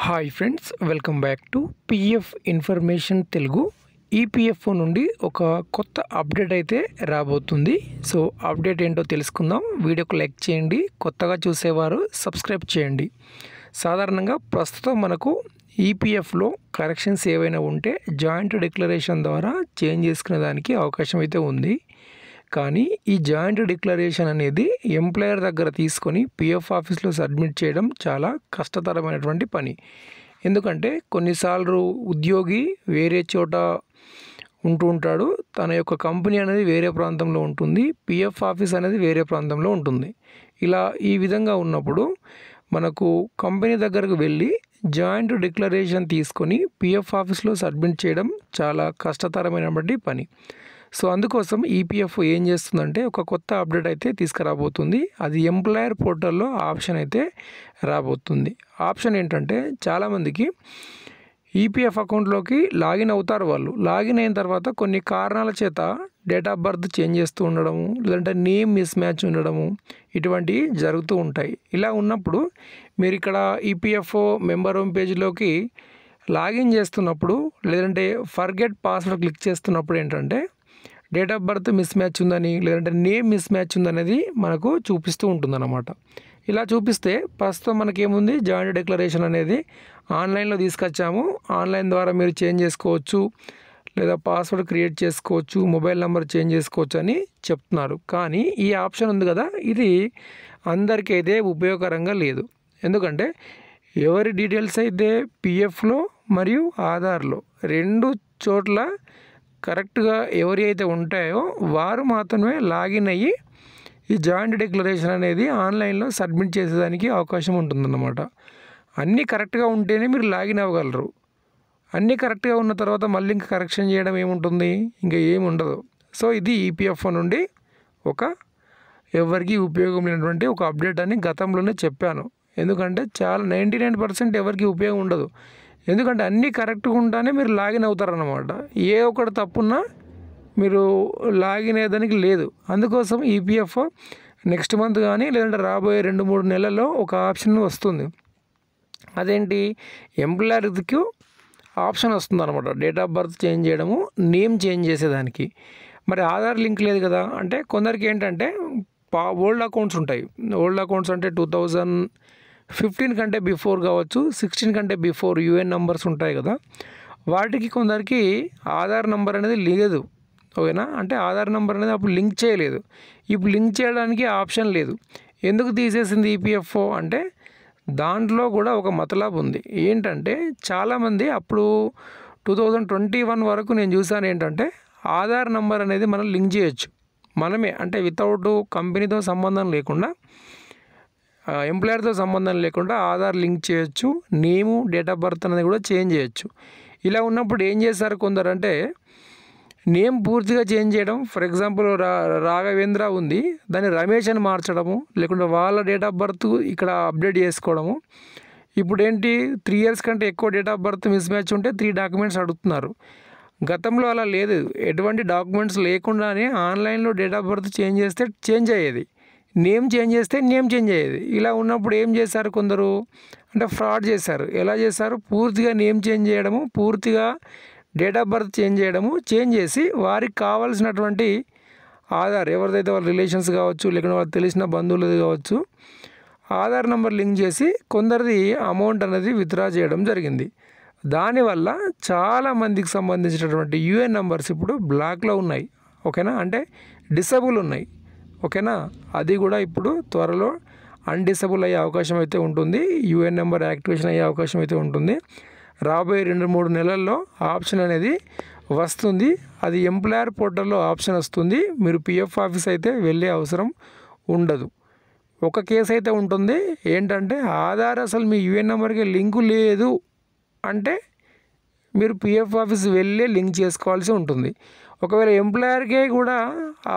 hi friends welcome back to PF information Telugu EPFO నుండి ఒక కొత్త అప్డేట్ అయితే రాబోతుంది సో అప్డేట్ ఏంటో తెలుసుకుందాం వీడియోకు లైక్ చేయండి కొత్తగా చూసేవారు సబ్స్క్రైబ్ చేయండి సాధారణంగా ప్రస్తుతం మనకు ఈపీఎఫ్లో కరెక్షన్స్ ఏవైనా ఉంటే జాయింట్ డిక్లరేషన్ ద్వారా చేంజ్ చేసుకునే దానికి అవకాశం అయితే ఉంది కానీ ఈ జాయింట్ డిక్లరేషన్ అనేది ఎంప్లాయర్ దగ్గర తీసుకొని పిఎఫ్ ఆఫీస్లో సబ్మిట్ చేయడం చాలా కష్టతరమైనటువంటి పని ఎందుకంటే కొన్నిసార్లు ఉద్యోగి వేరే చోట ఉంటూ ఉంటాడు తన యొక్క కంపెనీ అనేది వేరే ప్రాంతంలో ఉంటుంది పిఎఫ్ ఆఫీస్ అనేది వేరే ప్రాంతంలో ఉంటుంది ఇలా ఈ విధంగా ఉన్నప్పుడు మనకు కంపెనీ దగ్గరకు వెళ్ళి జాయింట్ డిక్లరేషన్ తీసుకొని పిఎఫ్ ఆఫీస్లో సబ్మిట్ చేయడం చాలా కష్టతరమైనటువంటి పని సో అందుకోసం ఈపీఎఫ్ e ఏం చేస్తుందంటే ఒక కొత్త అప్డేట్ అయితే తీసుకురాబోతుంది అది ఎంప్లాయర్ పోర్టల్లో ఆప్షన్ అయితే రాబోతుంది ఆప్షన్ ఏంటంటే చాలామందికి ఈపీఎఫ్ e అకౌంట్లోకి లాగిన్ అవుతారు వాళ్ళు లాగిన్ అయిన తర్వాత కొన్ని కారణాల చేత డేట్ ఆఫ్ బర్త్ చేంజ్ చేస్తూ ఉండడము లేదంటే నేమ్ మిస్ మ్యాచ్ ఉండడము ఇటువంటివి జరుగుతూ ఉంటాయి ఇలా ఉన్నప్పుడు మీరు ఇక్కడ ఈపీఎఫ్ఓ మెంబర్ హోమ్ పేజ్లోకి లాగిన్ చేస్తున్నప్పుడు లేదంటే ఫర్గెట్ పాస్వర్డ్ క్లిక్ చేస్తున్నప్పుడు ఏంటంటే date of birth mismatch ఉందని లేదంటే నేమ్ మిస్ మ్యాచ్ ఉందనేది మనకు చూపిస్తూ ఉంటుందన్నమాట ఇలా చూపిస్తే ప్రస్తుతం మనకేముంది జాయింట్ డిక్లరేషన్ అనేది ఆన్లైన్లో తీసుకొచ్చాము ఆన్లైన్ ద్వారా మీరు చేంజ్ చేసుకోవచ్చు లేదా పాస్వర్డ్ క్రియేట్ చేసుకోవచ్చు మొబైల్ నెంబర్ చేంజ్ చేసుకోవచ్చు అని చెప్తున్నారు కానీ ఈ ఆప్షన్ ఉంది కదా ఇది అందరికీ అయితే ఉపయోగకరంగా లేదు ఎందుకంటే ఎవరి డీటెయిల్స్ అయితే పిఎఫ్లో మరియు ఆధార్లో రెండు చోట్ల కరెక్ట్గా ఎవరి అయితే ఉంటాయో వారు మాత్రమే లాగిన్ అయ్యి ఈ జాయింట్ డిక్లరేషన్ అనేది ఆన్లైన్లో సబ్మిట్ చేసేదానికి అవకాశం ఉంటుందన్నమాట అన్నీ కరెక్ట్గా ఉంటేనే మీరు లాగిన్ అవ్వగలరు అన్నీ కరెక్ట్గా ఉన్న తర్వాత మళ్ళీ ఇంకా కరెక్షన్ చేయడం ఏముంటుంది ఇంకా ఏమి ఉండదు సో ఇది ఈపీఎఫ్ఓ నుండి ఒక ఎవరికి ఉపయోగం లేనటువంటి ఒక అప్డేట్ అని గతంలోనే చెప్పాను ఎందుకంటే చాలా నైంటీ నైన్ పర్సెంట్ ఎవరికి ఉపయోగం ఉండదు ఎందుకంటే అన్నీ కరెక్ట్గా ఉంటానే మీరు లాగిన్ అవుతారనమాట ఏ ఒక్కటి తప్పున్నా మీరు లాగిన్ అయ్యేదానికి లేదు అందుకోసం ఈపీఎఫ్ నెక్స్ట్ మంత్ కానీ లేదంటే రాబోయే రెండు మూడు నెలల్లో ఒక ఆప్షన్ వస్తుంది అదేంటి ఎంప్లాయర్కి ఆప్షన్ వస్తుంది అనమాట డేట్ ఆఫ్ బర్త్ చేంజ్ చేయడము నేమ్ చేంజ్ చేసేదానికి మరి ఆధార్ లింక్ లేదు కదా అంటే కొందరికి ఏంటంటే పా ఓల్డ్ అకౌంట్స్ ఉంటాయి ఓల్డ్ అకౌంట్స్ అంటే టూ థౌజండ్ ఫిఫ్టీన్ కంటే బిఫోర్ కావచ్చు సిక్స్టీన్ కంటే బిఫోర్ యుఎన్ నంబర్స్ ఉంటాయి కదా వాటికి కొందరికి ఆధార్ నంబర్ అనేది లేదు ఓకేనా అంటే ఆధార్ నెంబర్ అనేది అప్పుడు లింక్ చేయలేదు ఇప్పుడు లింక్ చేయడానికి ఆప్షన్ లేదు ఎందుకు తీసేసింది ఈపీఎఫ్ఓ అంటే దాంట్లో కూడా ఒక మతలాబ్ ఉంది ఏంటంటే చాలామంది అప్పుడు టూ థౌజండ్ ట్వంటీ వన్ వరకు నేను చూశాను ఏంటంటే ఆధార్ నెంబర్ అనేది మనం లింక్ చేయొచ్చు మనమే అంటే వితౌట్ కంపెనీతో సంబంధం లేకుండా ఎంప్లాయర్తో సంబంధం లేకుండా ఆధార్ లింక్ చేయొచ్చు నేము డేట్ ఆఫ్ బర్త్ అనేది కూడా చేంజ్ చేయొచ్చు ఇలా ఉన్నప్పుడు ఏం చేశారు అంటే నేమ్ పూర్తిగా చేంజ్ చేయడం ఫర్ ఎగ్జాంపుల్ రా రాఘవేంద్ర ఉంది దాన్ని రమేష్ అని మార్చడము లేకుంటే వాళ్ళ డేట్ ఆఫ్ బర్త్ ఇక్కడ అప్డేట్ చేసుకోవడము ఇప్పుడు ఏంటి త్రీ ఇయర్స్ కంటే ఎక్కువ date of birth mismatch ఉంటే త్రీ డాక్యుమెంట్స్ అడుగుతున్నారు గతంలో అలా లేదు ఎటువంటి డాక్యుమెంట్స్ లేకుండానే ఆన్లైన్లో డేట్ ఆఫ్ బర్త్ చేంజ్ చేస్తే చేంజ్ అయ్యేది నేమ్ చేంజ్ చేస్తే నేమ్ చేంజ్ అయ్యేది ఇలా ఉన్నప్పుడు ఏం చేశారు కొందరు అంటే ఫ్రాడ్ చేశారు ఎలా చేశారు పూర్తిగా నేమ్ చేంజ్ చేయడము పూర్తిగా డేట్ ఆఫ్ బర్త్ చేంజ్ చేయడము చేంజ్ చేసి వారికి కావాల్సినటువంటి ఆధార్ ఎవరిదైతే వాళ్ళ రిలేషన్స్ కావచ్చు లేకుంటే వాళ్ళు తెలిసిన బంధువులది కావచ్చు ఆధార్ నెంబర్ లింక్ చేసి కొందరిది అమౌంట్ అనేది విత్డ్రా చేయడం జరిగింది దానివల్ల చాలామందికి సంబంధించినటువంటి యూఎన్ నెంబర్స్ ఇప్పుడు బ్లాక్లో ఉన్నాయి ఓకేనా అంటే డిసబుల్ ఉన్నాయి ఓకేనా అది కూడా ఇప్పుడు త్వరలో అన్డిసబుల్ అయ్యే అవకాశం అయితే ఉంటుంది యూఎన్ నెంబర్ యాక్టివేషన్ అయ్యే అవకాశం అయితే ఉంటుంది రాబోయే రెండు మూడు నెలల్లో ఆప్షన్ అనేది వస్తుంది అది ఎంప్లాయర్ పోర్టల్లో ఆప్షన్ వస్తుంది మీరు పిఎఫ్ ఆఫీస్ అయితే వెళ్ళే అవసరం ఉండదు ఒక కేసు అయితే ఉంటుంది ఏంటంటే ఆధార్ అసలు మీ యూఎన్ నెంబర్కి లింకు లేదు అంటే మీరు పిఎఫ్ ఆఫీస్ వెళ్ళే లింక్ చేసుకోవాల్సి ఉంటుంది ఒకవేళ ఎంప్లాయర్కే కూడా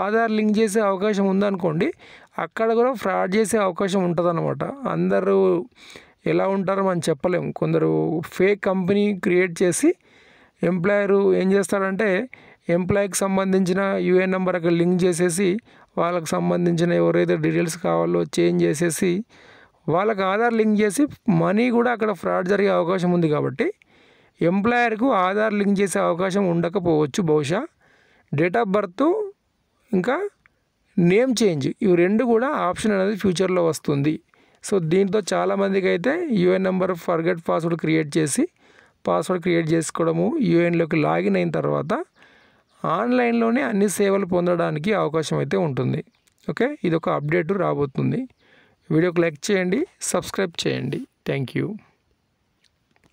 ఆధార్ లింక్ చేసే అవకాశం ఉందనుకోండి అక్కడ కూడా ఫ్రాడ్ చేసే అవకాశం ఉంటుంది అనమాట అందరూ ఎలా ఉంటారో మనం చెప్పలేము కొందరు ఫేక్ కంపెనీ క్రియేట్ చేసి ఎంప్లాయరు ఏం చేస్తారంటే ఎంప్లాయీకి సంబంధించిన యూఏఎన్ నెంబర్ అక్కడ లింక్ చేసేసి వాళ్ళకి సంబంధించిన ఎవరైతే డీటెయిల్స్ కావాలో చేంజ్ చేసేసి వాళ్ళకి ఆధార్ లింక్ చేసి మనీ కూడా అక్కడ ఫ్రాడ్ జరిగే అవకాశం ఉంది కాబట్టి ఎంప్లాయర్కు ఆధార్ లింక్ చేసే అవకాశం ఉండకపోవచ్చు బహుశా డేట్ ఆఫ్ బర్త్ ఇంకా నేమ్ చేంజ్ ఇవి రెండు కూడా ఆప్షన్ అనేది ఫ్యూచర్లో వస్తుంది సో దీంతో చాలామందికి అయితే UN number forget password create చేసి పాస్వర్డ్ క్రియేట్ చేసుకోవడము యూఎన్లోకి లాగిన్ అయిన తర్వాత ఆన్లైన్లోనే అన్ని సేవలు పొందడానికి అవకాశం అయితే ఉంటుంది ఓకే ఇది ఒక అప్డేట్ రాబోతుంది వీడియోకి లైక్ చేయండి సబ్స్క్రైబ్ చేయండి థ్యాంక్ యూ